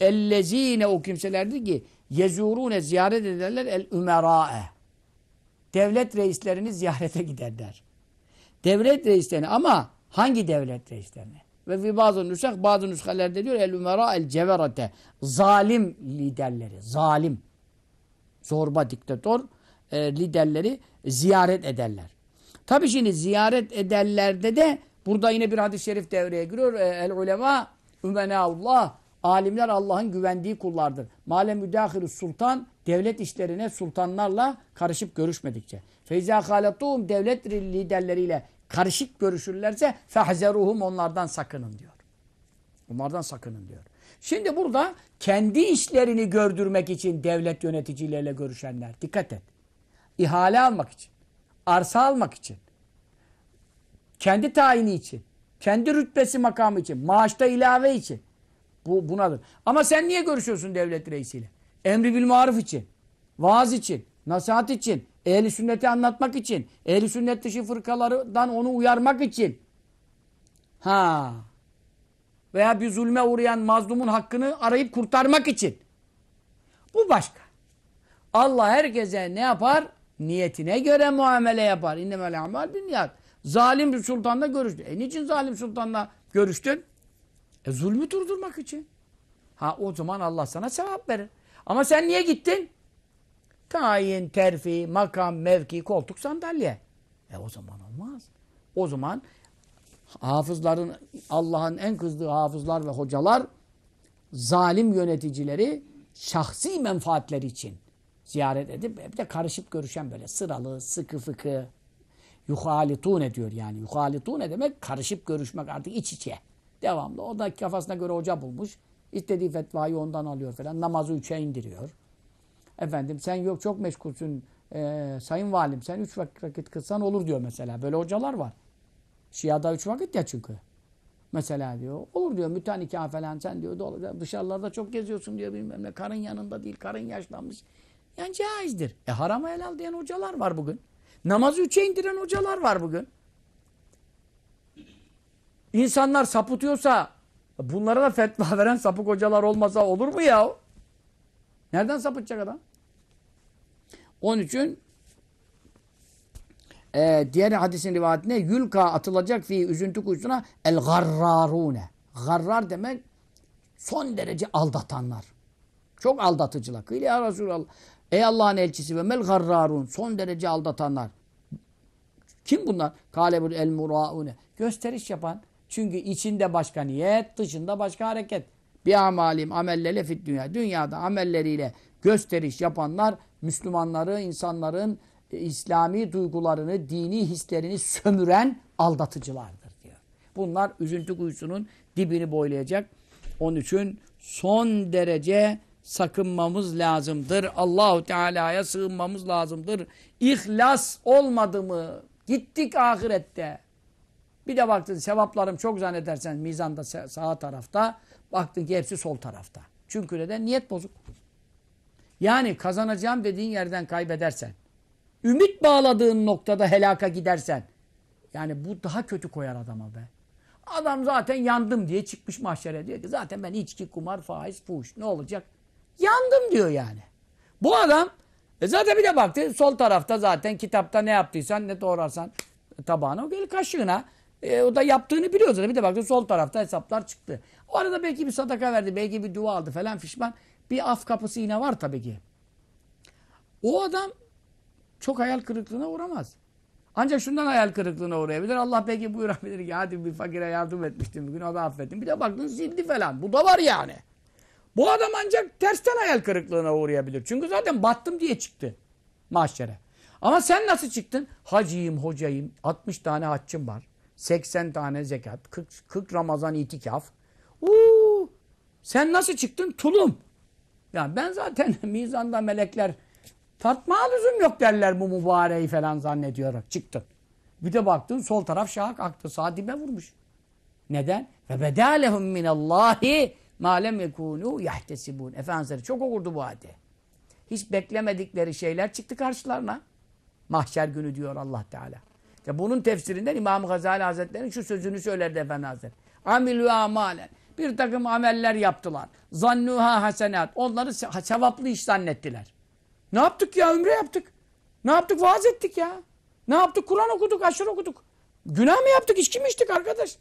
Ellezine o kimselerdi ki yezurune ziyaret ederler el ümerâe. Devlet reislerini ziyarete giderler. Devlet reislerini ama hangi devlet reislerini? Ve fi bazı nüshak bazı nüshelerde diyor el umera el ceverate. Zalim liderleri. Zalim. Zorba diktatör e, liderleri ziyaret ederler. Tabi şimdi ziyaret ederlerde de burada yine bir hadis-i şerif devreye giriyor. E, el ulema ümenaullah. Alimler Allah'ın güvendiği kullardır. Male müdahil sultan devlet işlerine sultanlarla karışıp görüşmedikçe. Feyza halatum devlet liderleriyle karışık görüşürlerse fehzeruhum onlardan sakının diyor. Onlardan sakının diyor. Şimdi burada kendi işlerini gördürmek için devlet yöneticileriyle görüşenler dikkat et. İhale almak için, arsa almak için, kendi tayini için, kendi rütbesi makamı için, maaşta ilave için. Bu bunadır. Ama sen niye görüşüyorsun devlet reisiyle? Emri bil maruf için, vaaz için, Nasihat için, ehli sünneti anlatmak için, ehli sünnet dışı fırkalardan onu uyarmak için. Ha. Veya bir zulme uğrayan mazlumun hakkını arayıp kurtarmak için. Bu başka. Allah herkese ne yapar? Niyetine göre muamele yapar. İnnemel amal bin niyat. Zalim bir sultanla görüştün. E niçin zalim sultanla görüştün? E zulmü durdurmak için. Ha o zaman Allah sana sevap verir. Ama sen niye gittin? Tayin, terfi, makam, mevki, koltuk, sandalye. E o zaman olmaz. O zaman hafızların, Allah'ın en kızdığı hafızlar ve hocalar zalim yöneticileri şahsi menfaatleri için ziyaret edip e, bir de karışıp görüşen böyle sıralı, sıkı fıkı yuhalitune diyor yani. ne demek karışıp görüşmek artık iç içe. Devamlı. O da kafasına göre hoca bulmuş. İstediği fetvayı ondan alıyor falan. Namazı üçe indiriyor. Efendim sen yok çok meşgulsün e, sayın valim sen üç vakit kılsan olur diyor mesela. Böyle hocalar var. Şia'da üç vakit ya çünkü. Mesela diyor olur diyor mütenikâ falan sen diyor dışarılarda çok geziyorsun diyor bilmem ne karın yanında değil karın yaşlanmış. Yani caizdir. E harama helal diyen hocalar var bugün. Namazı üçe indiren hocalar var bugün. İnsanlar sapıtıyorsa bunlara da fetva veren sapık hocalar olmasa olur mu ya? Nereden sapıtacak adam? Onun için e, diğer hadisin rivayetine yülka atılacak fi üzüntü kuyusuna el garrarune. Garrar demek son derece aldatanlar. Çok aldatıcılar. Kıyla ya Resulallah. Ey Allah'ın elçisi ve mel garrarun. Son derece aldatanlar. Kim bunlar? Kalebul el muraune. Gösteriş yapan. Çünkü içinde başka niyet, dışında başka hareket. Bir amalim amellele fit dünya. Dünyada amelleriyle gösteriş yapanlar Müslümanları, insanların e, İslami duygularını, dini hislerini sömüren aldatıcılardır diyor. Bunlar üzüntü kuyusunun dibini boylayacak. Onun için son derece sakınmamız lazımdır. Allahu Teala'ya sığınmamız lazımdır. İhlas olmadı mı? Gittik ahirette. Bir de baktın sevaplarım çok zannedersen mizanda sağ tarafta. Baktın ki hepsi sol tarafta. Çünkü neden? Niyet bozuk. Yani kazanacağım dediğin yerden kaybedersen, ümit bağladığın noktada helaka gidersen, yani bu daha kötü koyar adama be. Adam zaten yandım diye çıkmış mahşere diyor ki zaten ben içki, kumar, faiz, fuş ne olacak? Yandım diyor yani. Bu adam e zaten bir de baktı sol tarafta zaten kitapta ne yaptıysan ne doğrarsan e, tabağına o gelir kaşığına. E, o da yaptığını biliyor zaten. Bir de baktı sol tarafta hesaplar çıktı. O arada belki bir sadaka verdi, belki bir dua aldı falan fişman. Bir af kapısı yine var tabii ki. O adam çok hayal kırıklığına uğramaz. Ancak şundan hayal kırıklığına uğrayabilir. Allah belki buyurabilir ki hadi bir fakire yardım etmiştim bugün o da affettim. Bir de baktın sildi falan. Bu da var yani. Bu adam ancak tersten hayal kırıklığına uğrayabilir. Çünkü zaten battım diye çıktı mahşere. Ama sen nasıl çıktın? Hacıyım, hocayım. 60 tane haccım var. 80 tane zekat. 40, 40 Ramazan itikaf. Uuu. Sen nasıl çıktın? Tulum. Ya ben zaten mizanda melekler tatma lüzum yok derler bu mübareği falan zannediyorum. Çıktın. Bir de baktın sol taraf şahak aktı. Sağ dibe vurmuş. Neden? Ve bedalehum minallahi ma lem yekunu yahtesibun. Efendimiz çok okurdu bu haddi. Hiç beklemedikleri şeyler çıktı karşılarına. Mahşer günü diyor Allah Teala. İşte bunun tefsirinden İmam Gazali Hazretleri'nin şu sözünü söylerdi Efendi Hazretleri. Amilü amalen bir takım ameller yaptılar. Zannuha hasenat. Onları sevaplı iş zannettiler. Ne yaptık ya? Ümre yaptık. Ne yaptık? Vaaz ettik ya. Ne yaptık? Kur'an okuduk, aşırı okuduk. Günah mı yaptık? İçki mi içtik arkadaş?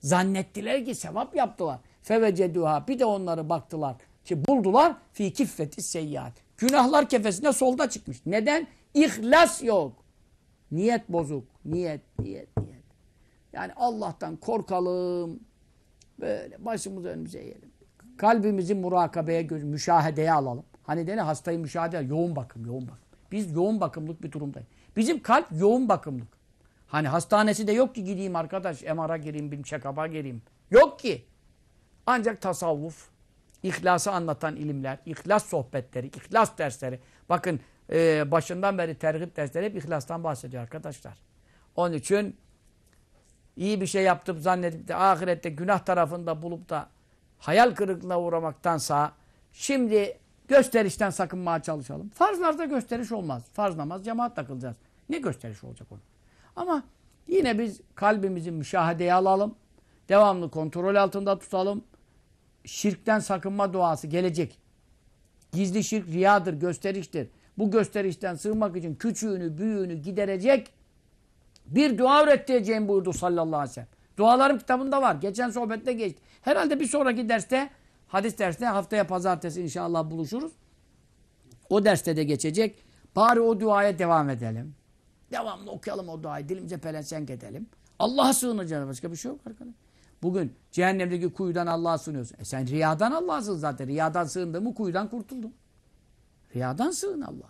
Zannettiler ki sevap yaptılar. Feveceduha. Bir de onları baktılar. Ki şey, buldular. Fi kiffeti seyyiat. Günahlar kefesine solda çıkmış. Neden? İhlas yok. Niyet bozuk. Niyet, niyet, niyet. Yani Allah'tan korkalım. Böyle başımızı önümüze eğelim. Kalbimizi murakabeye, müşahedeye alalım. Hani dene hastayı müşahede, yoğun bakım, yoğun bakım. Biz yoğun bakımlık bir durumdayız. Bizim kalp yoğun bakımlık. Hani hastanesi de yok ki gideyim arkadaş, MR'a gireyim, bir check-up'a gireyim. Yok ki. Ancak tasavvuf, ihlası anlatan ilimler, ihlas sohbetleri, ihlas dersleri. Bakın e, başından beri tergip dersleri hep ihlastan bahsediyor arkadaşlar. Onun için iyi bir şey yaptım zannedip de ahirette günah tarafında bulup da hayal kırıklığına uğramaktansa şimdi gösterişten sakınmaya çalışalım. Farzlarda gösteriş olmaz. Farz namaz cemaat takılacağız. Ne gösteriş olacak onun? Ama yine biz kalbimizi müşahedeye alalım. Devamlı kontrol altında tutalım. Şirkten sakınma duası gelecek. Gizli şirk riyadır, gösteriştir. Bu gösterişten sığmak için küçüğünü, büyüğünü giderecek bir dua öğreteceğim buyurdu sallallahu aleyhi ve sellem. Dualarım kitabında var. Geçen sohbette geçti. Herhalde bir sonraki derste, hadis dersine haftaya pazartesi inşallah buluşuruz. O derste de geçecek. Bari o duaya devam edelim. Devamlı okuyalım o duayı. Dilimize pelensenk edelim. Allah'a sığınacağız. Başka bir şey yok arkadaşlar. Bugün cehennemdeki kuyudan Allah'a sığınıyorsun. E sen riyadan Allah'a sığın zaten. Riyadan sığındın mı kuyudan kurtuldun. Riyadan sığın Allah.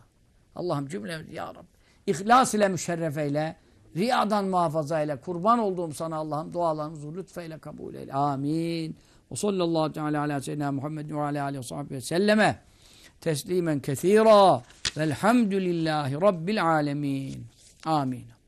Allah'ım cümlemiz ya Rabbi. İhlas ile müşerref ile Riyadan muhafaza eyle. Kurban olduğum sana Allah'ım dualarımızı lütfeyle kabul eyle. Amin. Ve sallallahu teala ala seyyidina Muhammed ve ala aleyhi ve sahibi ve selleme. Teslimen kethira. Velhamdülillahi rabbil alemin. Amin.